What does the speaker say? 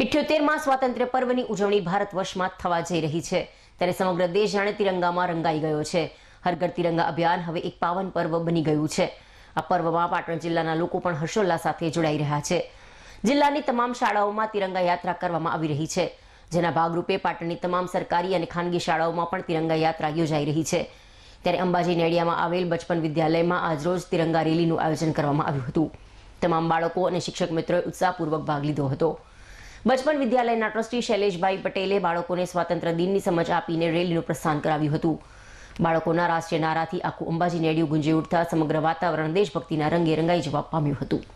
ઇઠ્યોતેરમાં સ્વાતંત્ર્ય પર્વની ઉજવણી ભારત વર્ષમાં થવા જઈ રહી છે ત્યારે સમગ્ર દેશ જાણે તિરંગામાં રંગાઈ ગયો છે હરઘર તિરંગા અભિયાન હવે એક પાવન પર્વ બની ગયું છે આ પર્વમાં પાટણ જિલ્લાના લોકો પણ હર્ષોલ્લાસ સાથે જોડાઈ રહ્યા છે જિલ્લાની તમામ શાળાઓમાં તિરંગા યાત્રા કરવામાં આવી રહી છે જેના ભાગરૂપે પાટણની તમામ સરકારી અને ખાનગી શાળાઓમાં પણ તિરંગા યાત્રા યોજાઈ રહી છે ત્યારે અંબાજી નેડિયામાં આવેલ બચપન વિદ્યાલયમાં આજરોજ તિરંગા રેલીનું આયોજન કરવામાં આવ્યું હતું તમામ બાળકો અને શિક્ષક મિત્રોએ ઉત્સાહપૂર્વક ભાગ લીધો હતો બચપન વિદ્યાલયના ટ્રસ્ટી શૈલેષભાઈ પટેલે બાળકોને સ્વાતંત્ર્ય દિનની સમજ આપીને રેલીનું પ્રસ્થાન કરાવ્યું હતું બાળકોના રાષ્ટ્રીય નારાથી આખું અંબાજી નેડિયું ગુંજી ઉઠતા સમગ્ર વાતાવરણ દેશભક્તિના રંગે રંગાઈ જવા પામ્યું હતું